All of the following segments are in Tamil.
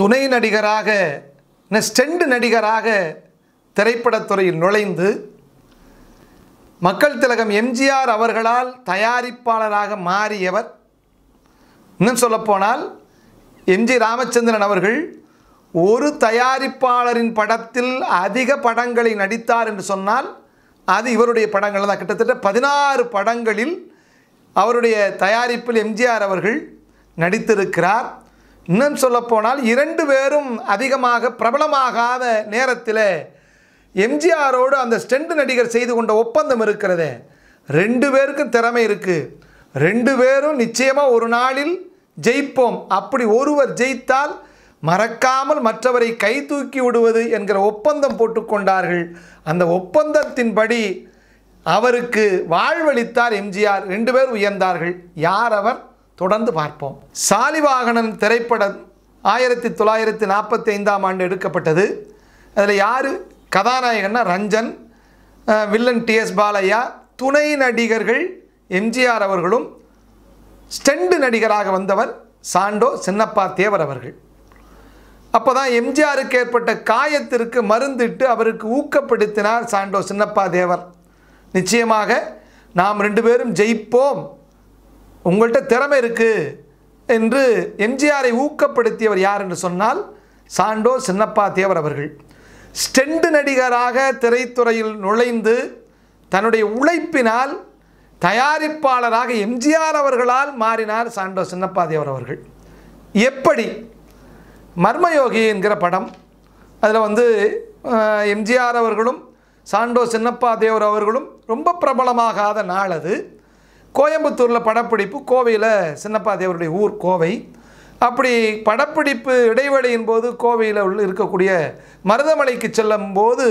துணை நடிகராக ஸ்டெண்டு நடிகராக திரைப்படத்துறையில் நுழைந்து மக்கள் திலகம் எம்ஜிஆர் அவர்களால் தயாரிப்பாளராக மாறியவர் இன்னும் சொல்லப்போனால் எம்ஜி ராமச்சந்திரன் அவர்கள் ஒரு தயாரிப்பாளரின் படத்தில் அதிக படங்களை நடித்தார் என்று சொன்னால் அது இவருடைய படங்கள் தான் கிட்டத்தட்ட பதினாறு படங்களில் அவருடைய தயாரிப்பில் எம்ஜிஆர் அவர்கள் நடித்திருக்கிறார் இன்னும் சொல்லப்போனால் இரண்டு பேரும் அதிகமாக பிரபலமாகாத நேரத்தில் எம்ஜிஆரோடு அந்த ஸ்டெண்ட் நடிகர் செய்து கொண்ட ஒப்பந்தம் இருக்கிறது ரெண்டு பேருக்கும் திறமை இருக்குது ரெண்டு பேரும் நிச்சயமாக ஒரு நாளில் ஜெயிப்போம் அப்படி ஒருவர் ஜெயித்தால் மறக்காமல் மற்றவரை கை தூக்கி விடுவது என்கிற ஒப்பந்தம் போட்டுக்கொண்டார்கள் அந்த ஒப்பந்தத்தின்படி அவருக்கு வாழ்வளித்தார் எம்ஜிஆர் ரெண்டு பேர் உயர்ந்தார்கள் யார் அவர் தொடர்ந்து பார்ப்போம் சாலிவாகனன் திரைப்படம் ஆயிரத்தி தொள்ளாயிரத்தி நாற்பத்தி ஐந்தாம் ஆண்டு எடுக்கப்பட்டது அதில் யார் கதாநாயகன்னா ரஞ்சன் வில்லன் டிஎஸ் பாலையா துணை நடிகர்கள் எம்ஜிஆர் அவர்களும் ஸ்டெண்டு நடிகராக வந்தவர் சாண்டோ சின்னப்பா தேவர் அவர்கள் அப்போ தான் எம்ஜிஆருக்கு ஏற்பட்ட காயத்திற்கு மருந்திட்டு அவருக்கு ஊக்கப்படுத்தினார் சாண்டோ சின்னப்பா தேவர் நிச்சயமாக நாம் ரெண்டு பேரும் ஜெயிப்போம் உங்கள்கிட்ட திறமை இருக்குது என்று எம்ஜிஆரை ஊக்கப்படுத்தியவர் யார் என்று சொன்னால் சாண்டோ சின்னப்பா தேவர் அவர்கள் ஸ்டெண்டு நடிகராக திரைத்துறையில் நுழைந்து தன்னுடைய உழைப்பினால் தயாரிப்பாளராக எம்ஜிஆர் அவர்களால் மாறினார் சாண்டோ சின்னப்பா தேவர் அவர்கள் எப்படி மர்மயோகி என்கிற படம் அதில் வந்து எம்ஜிஆர் அவர்களும் சாண்டோ சின்னப்பா தேவர் அவர்களும் ரொம்ப பிரபலமாகாத நாள் அது கோயம்புத்தூரில் படப்பிடிப்பு கோவையில் சின்னப்பா தேவருடைய ஊர் கோவை அப்படி படப்பிடிப்பு இடைவெளியின் போது கோவையில் உள்ள இருக்கக்கூடிய மருதமலைக்கு செல்லும் போது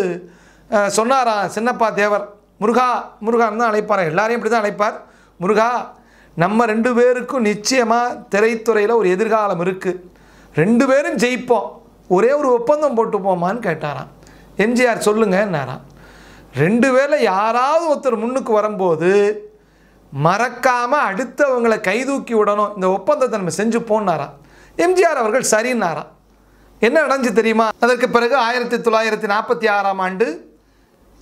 சொன்னாரா சின்னப்பா தேவர் முருகா முருகான்னு தான் அழைப்பார் எல்லாரையும் இப்படி தான் அழைப்பார் முருகா நம்ம ரெண்டு பேருக்கும் நிச்சயமாக திரைத்துறையில் ஒரு எதிர்காலம் இருக்குது ரெண்டு பேரும் ஜெயிப்போம் ஒரே ஒரு ஒப்பந்தம் போட்டு போமான்னு கேட்டாராம் எம்ஜிஆர் சொல்லுங்கன்னாராம் ரெண்டு பேரில் யாராவது ஒருத்தர் முன்னுக்கு வரும்போது மறக்காமல் அடுத்தவங்களை கைதூக்கி விடணும் இந்த ஒப்பந்தத்தை நம்ம செஞ்சு போனாராம் எம்ஜிஆர் அவர்கள் சரின்னாராம் என்ன நடந்துச்சு தெரியுமா அதற்கு பிறகு ஆயிரத்தி தொள்ளாயிரத்தி நாற்பத்தி ஆறாம் ஆண்டு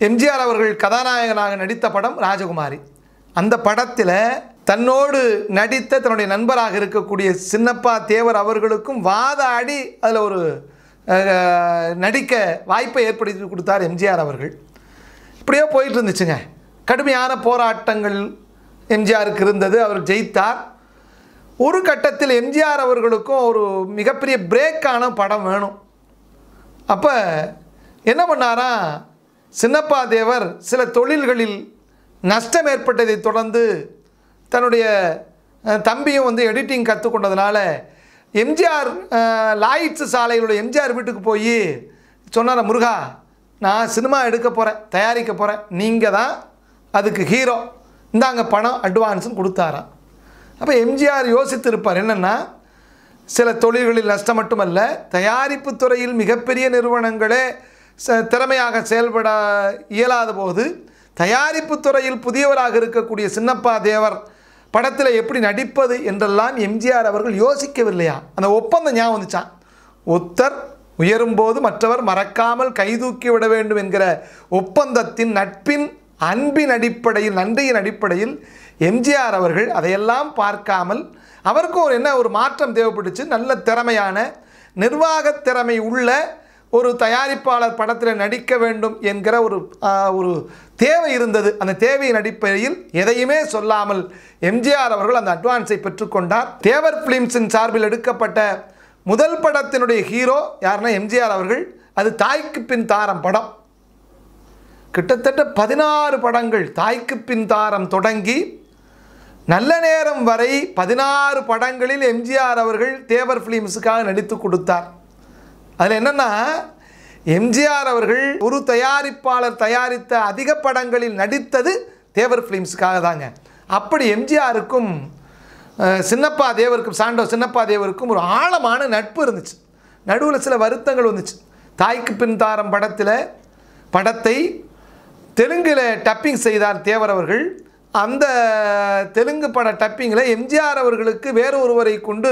எம்ஜிஆர் அவர்கள் கதாநாயகனாக நடித்த படம் ராஜகுமாரி அந்த படத்தில் தன்னோடு நடித்த தன்னுடைய நண்பராக இருக்கக்கூடிய சின்னப்பா தேவர் அவர்களுக்கும் வாதாடி அதில் ஒரு நடிக்க வாய்ப்பை ஏற்படுத்தி கொடுத்தார் எம்ஜிஆர் அவர்கள் இப்படியோ போயிட்டு இருந்துச்சுங்க கடுமையான போராட்டங்கள் எம்ஜிஆருக்கு இருந்தது அவர் ஜெயித்தார் ஒரு கட்டத்தில் எம்ஜிஆர் அவர்களுக்கும் ஒரு மிகப்பெரிய பிரேக்கான படம் வேணும் அப்போ என்ன பண்ணாரா சின்னப்பா தேவர் சில தொழில்களில் நஷ்டம் ஏற்பட்டதை தொடர்ந்து தன்னுடைய தம்பியும் வந்து எடிட்டிங் கற்றுக்கொண்டதுனால எம்ஜிஆர் லாயிட்ஸு சாலையிலுடைய எம்ஜிஆர் வீட்டுக்கு போய் சொன்னார முருகா நான் சினிமா எடுக்க போகிறேன் தயாரிக்க போகிறேன் நீங்கள் தான் அதுக்கு ஹீரோ இந்தாங்க பணம் அட்வான்ஸும் கொடுத்தாராம் அப்போ எம்ஜிஆர் யோசித்திருப்பார் என்னென்னா சில தொழில்களில் நஷ்டம் மட்டுமல்ல தயாரிப்பு துறையில் மிகப்பெரிய நிறுவனங்களே ச திறமையாக செயல்பட இயலாத போது தயாரிப்பு துறையில் புதியவராக இருக்கக்கூடிய சின்னப்பா தேவர் படத்தில் எப்படி நடிப்பது என்றெல்லாம் எம்ஜிஆர் அவர்கள் யோசிக்கவில்லையா அந்த ஒப்பந்தம் ஞாபகம் வந்துச்சான் ஒத்தர் உயரும்போது மற்றவர் மறக்காமல் கைதூக்கி விட வேண்டும் என்கிற ஒப்பந்தத்தின் நட்பின் அன்பின் அடிப்படையில் நன்றியின் அடிப்படையில் எம்ஜிஆர் அவர்கள் அதையெல்லாம் பார்க்காமல் அவருக்கும் ஒரு என்ன ஒரு மாற்றம் தேவைப்பட்டுச்சு நல்ல திறமையான நிர்வாக திறமை உள்ள ஒரு தயாரிப்பாளர் படத்தில் நடிக்க வேண்டும் என்கிற ஒரு ஒரு தேவை இருந்தது அந்த தேவையின் அடிப்படையில் எதையுமே சொல்லாமல் எம்ஜிஆர் அவர்கள் அந்த அட்வான்ஸை பெற்றுக்கொண்டார் தேவர் ஃபிலிம்ஸின் சார்பில் எடுக்கப்பட்ட முதல் படத்தினுடைய ஹீரோ யாருன்னா எம்ஜிஆர் அவர்கள் அது தாய்க்கு பின் தாரம் படம் கிட்டத்தட்ட பதினாறு படங்கள் தாய்க்கு பின்தாரம் தொடங்கி நல்ல நேரம் வரை பதினாறு படங்களில் எம்ஜிஆர் அவர்கள் தேவர் ஃபிலிம்ஸுக்காக நடித்து கொடுத்தார் அதில் என்னென்னா எம்ஜிஆர் அவர்கள் ஒரு தயாரிப்பாளர் தயாரித்த அதிக படங்களில் நடித்தது தேவர் ஃபிலிம்ஸுக்காக தாங்க அப்படி எம்ஜிஆருக்கும் சின்னப்பா தேவருக்கும் சாண்டோ சின்னப்பா தேவருக்கும் ஒரு ஆழமான நட்பு இருந்துச்சு நடுவில் சில வருத்தங்கள் வந்துச்சு தாய்க்கு பின்தாரம் படத்தில் படத்தை தெலுங்கில் டப்பிங் செய்தார் தேவர் அவர்கள் அந்த தெலுங்கு பட டப்பிங்கில் எம்ஜிஆர் அவர்களுக்கு வேறு ஒருவரை கொண்டு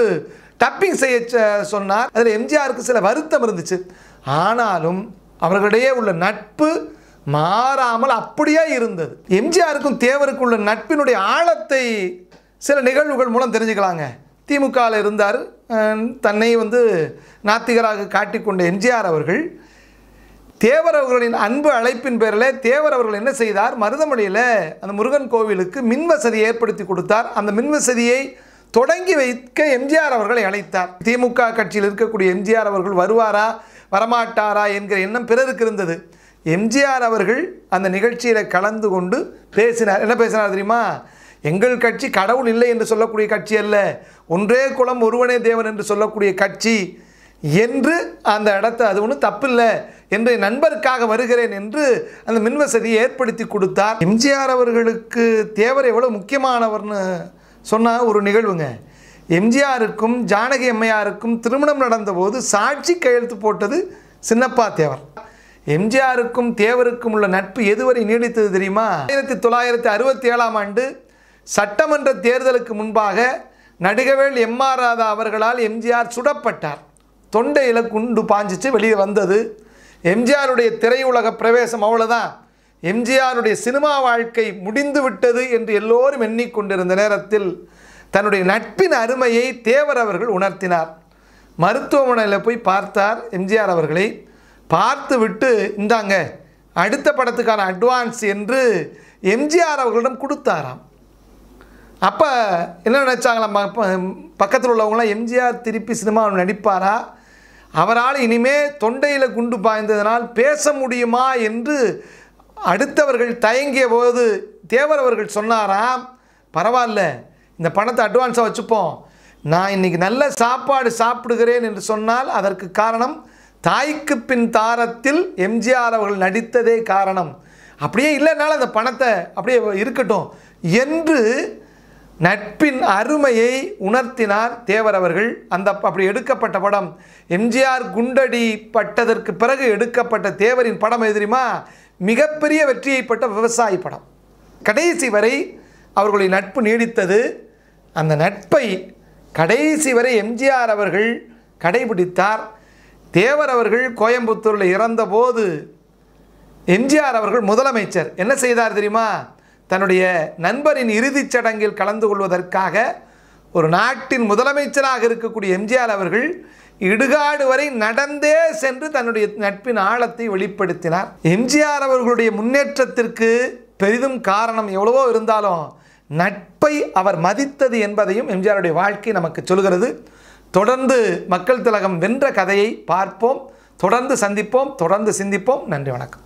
டப்பிங் செய்ய சொன்னார் அதில் எம்ஜிஆருக்கு சில வருத்தம் இருந்துச்சு ஆனாலும் அவர்களிடையே உள்ள நட்பு மாறாமல் அப்படியே இருந்தது எம்ஜிஆருக்கும் தேவருக்கும் உள்ள நட்பினுடைய ஆழத்தை சில நிகழ்வுகள் மூலம் தெரிஞ்சுக்கலாங்க திமுகவில் இருந்தார் தன்னை வந்து நாத்திகராக காட்டிக்கொண்ட எம்ஜிஆர் அவர்கள் தேவர் அவர்களின் அன்பு அழைப்பின் பேரில் தேவர் அவர்கள் என்ன செய்தார் மருதமலையில் அந்த முருகன் கோவிலுக்கு மின் ஏற்படுத்தி கொடுத்தார் அந்த மின் வசதியை தொடங்கி வைக்க எம்ஜிஆர் அவர்களை அழைத்தார் திமுக கட்சியில் இருக்கக்கூடிய எம்ஜிஆர் அவர்கள் வருவாரா வரமாட்டாரா என்கிற எண்ணம் பிறருக்கு இருந்தது எம்ஜிஆர் அவர்கள் அந்த நிகழ்ச்சியில் கலந்து கொண்டு பேசினார் என்ன பேசினார் தெரியுமா எங்கள் கட்சி கடவுள் இல்லை என்று சொல்லக்கூடிய கட்சி அல்ல ஒன்றே குளம் ஒருவனே தேவன் என்று சொல்லக்கூடிய கட்சி என்று அந்த இடத்த அது ஒன்றும் தப்பில்லை என்று நண்பருக்காக வருகிறேன் என்று அந்த மின்வசதியை ஏற்படுத்தி கொடுத்தார் எம்ஜிஆர் அவர்களுக்கு தேவர் எவ்வளோ முக்கியமானவர்னு சொன்ன ஒரு நிகழ்வுங்க எம்ஜிஆருக்கும் ஜானகி அம்மையாருக்கும் திருமணம் நடந்தபோது சாட்சி கையெழுத்து போட்டது சின்னப்பா தேவர் எம்ஜிஆருக்கும் தேவருக்கும் உள்ள நட்பு எதுவரை நீடித்தது தெரியுமா ஆயிரத்தி தொள்ளாயிரத்தி அறுபத்தி ஏழாம் ஆண்டு சட்டமன்ற தேர்தலுக்கு முன்பாக நடிகவேல் எம் ஆர் ராதா அவர்களால் எம்ஜிஆர் சுடப்பட்டார் தொண்டையில் குண்டு பாஞ்சிச்சு வெளியே வந்தது எம்ஜிஆருடைய திரையுலக பிரவேசம் அவ்வளோதான் எம்ஜிஆருடைய சினிமா வாழ்க்கை முடிந்து விட்டது என்று எல்லோரும் எண்ணிக்கொண்டிருந்த நேரத்தில் தன்னுடைய நட்பின் அருமையை தேவர் அவர்கள் உணர்த்தினார் மருத்துவமனையில் போய் பார்த்தார் எம்ஜிஆர் அவர்களை பார்த்து விட்டு இந்தாங்க அடுத்த படத்துக்கான அட்வான்ஸ் என்று எம்ஜிஆர் அவர்களிடம் கொடுத்தாராம் அப்போ என்ன நினச்சாங்களாம் பக்கத்தில் உள்ளவங்களாம் எம்ஜிஆர் திருப்பி சினிமாவில் நடிப்பாரா அவரால் இனிமே தொண்டையில் குண்டு பாய்ந்ததனால் பேச முடியுமா என்று அடுத்தவர்கள் தயங்கிய போது தேவர் அவர்கள் சொன்னாராம் பரவாயில்ல இந்த பணத்தை அட்வான்ஸாக வச்சுப்போம் நான் இன்றைக்கி நல்ல சாப்பாடு சாப்பிடுகிறேன் என்று சொன்னால் அதற்கு காரணம் தாய்க்கு பின் தாரத்தில் எம்ஜிஆர் அவர்கள் நடித்ததே காரணம் அப்படியே இல்லைனாலும் அந்த பணத்தை அப்படியே இருக்கட்டும் என்று நட்பின் அருமையை உணர்த்தினார் தேவர் அவர்கள் அந்த அப்படி எடுக்கப்பட்ட படம் எம்ஜிஆர் குண்டடி பட்டதற்கு பிறகு எடுக்கப்பட்ட தேவரின் படம் எதிரிமா மிகப்பெரிய வெற்றியை பெற்ற விவசாயி படம் கடைசி வரை அவர்களுடைய நட்பு நீடித்தது அந்த நட்பை கடைசி வரை எம்ஜிஆர் அவர்கள் கடைபிடித்தார் தேவர் அவர்கள் கோயம்புத்தூரில் இறந்தபோது எம்ஜிஆர் அவர்கள் முதலமைச்சர் என்ன செய்தார் தெரியுமா தன்னுடைய நண்பரின் இறுதிச் சடங்கில் கலந்து கொள்வதற்காக ஒரு நாட்டின் முதலமைச்சராக இருக்கக்கூடிய எம்ஜிஆர் அவர்கள் இடுகாடு வரை நடந்தே சென்று தன்னுடைய நட்பின் ஆழத்தை வெளிப்படுத்தினார் எம்ஜிஆர் அவர்களுடைய முன்னேற்றத்திற்கு பெரிதும் காரணம் எவ்வளவோ இருந்தாலும் நட்பை அவர் மதித்தது என்பதையும் எம்ஜிஆருடைய வாழ்க்கை நமக்கு சொல்கிறது தொடர்ந்து மக்கள் திலகம் வென்ற கதையை பார்ப்போம் தொடர்ந்து சந்திப்போம் தொடர்ந்து சிந்திப்போம் நன்றி வணக்கம்